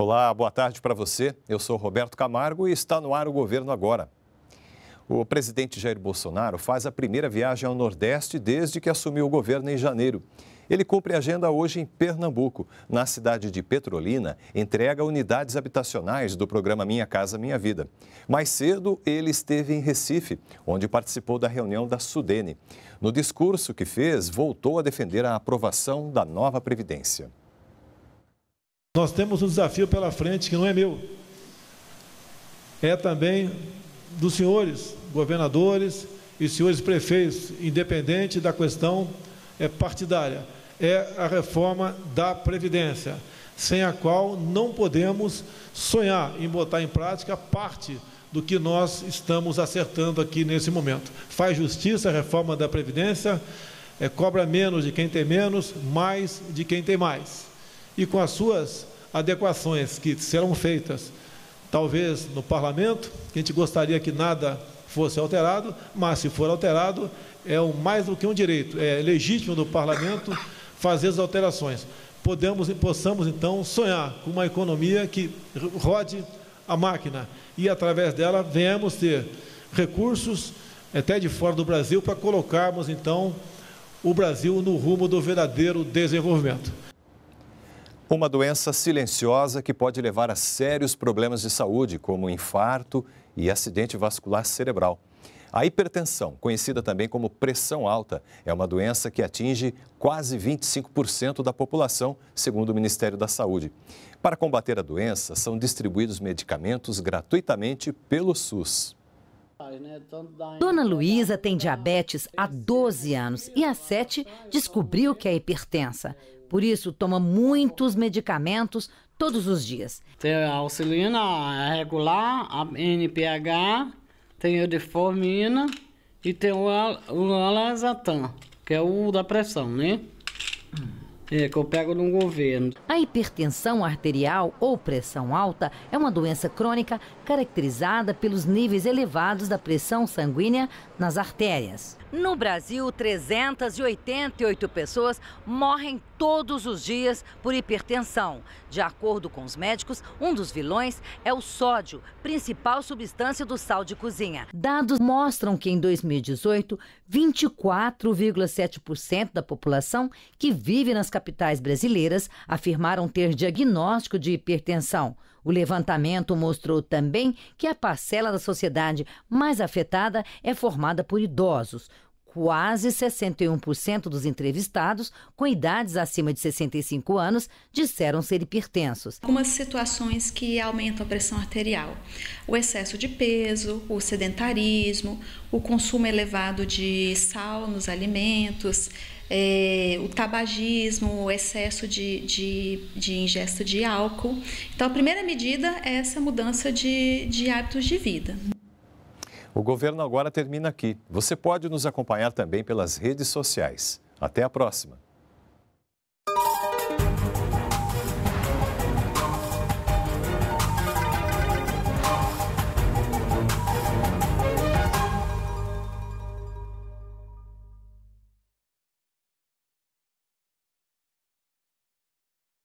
Olá, boa tarde para você. Eu sou Roberto Camargo e está no ar o Governo Agora. O presidente Jair Bolsonaro faz a primeira viagem ao Nordeste desde que assumiu o governo em janeiro. Ele cumpre a agenda hoje em Pernambuco. Na cidade de Petrolina, entrega unidades habitacionais do programa Minha Casa Minha Vida. Mais cedo, ele esteve em Recife, onde participou da reunião da Sudene. No discurso que fez, voltou a defender a aprovação da nova Previdência. Nós temos um desafio pela frente que não é meu, é também dos senhores governadores e senhores prefeitos, independente da questão é partidária. É a reforma da Previdência, sem a qual não podemos sonhar em botar em prática parte do que nós estamos acertando aqui nesse momento. Faz justiça a reforma da Previdência, é, cobra menos de quem tem menos, mais de quem tem mais. E com as suas adequações que serão feitas, talvez no parlamento, que a gente gostaria que nada fosse alterado, mas se for alterado, é um, mais do que um direito, é legítimo do parlamento fazer as alterações. Podemos e possamos, então, sonhar com uma economia que rode a máquina e, através dela, venhamos ter recursos até de fora do Brasil para colocarmos, então, o Brasil no rumo do verdadeiro desenvolvimento. Uma doença silenciosa que pode levar a sérios problemas de saúde, como infarto e acidente vascular cerebral. A hipertensão, conhecida também como pressão alta, é uma doença que atinge quase 25% da população, segundo o Ministério da Saúde. Para combater a doença, são distribuídos medicamentos gratuitamente pelo SUS. Né? Dona Luísa tem diabetes há 12 anos né? e há 7 descobriu que é hipertensa. Por isso, toma muitos medicamentos todos os dias. Tem a auxilina regular, a NPH, tem a deformina e tem o, alazatam, que é o da pressão, né? Hum. É, que eu pego no governo. A hipertensão arterial ou pressão alta é uma doença crônica caracterizada pelos níveis elevados da pressão sanguínea nas artérias. No Brasil, 388 pessoas morrem todos os dias por hipertensão. De acordo com os médicos, um dos vilões é o sódio, principal substância do sal de cozinha. Dados mostram que em 2018, 24,7% da população que vive nas capitais capitais brasileiras afirmaram ter diagnóstico de hipertensão. O levantamento mostrou também que a parcela da sociedade mais afetada é formada por idosos quase 61% dos entrevistados com idades acima de 65 anos disseram ser hipertensos. Algumas situações que aumentam a pressão arterial: o excesso de peso, o sedentarismo, o consumo elevado de sal nos alimentos. É, o tabagismo, o excesso de, de, de ingesta de álcool. Então, a primeira medida é essa mudança de, de hábitos de vida. O governo agora termina aqui. Você pode nos acompanhar também pelas redes sociais. Até a próxima!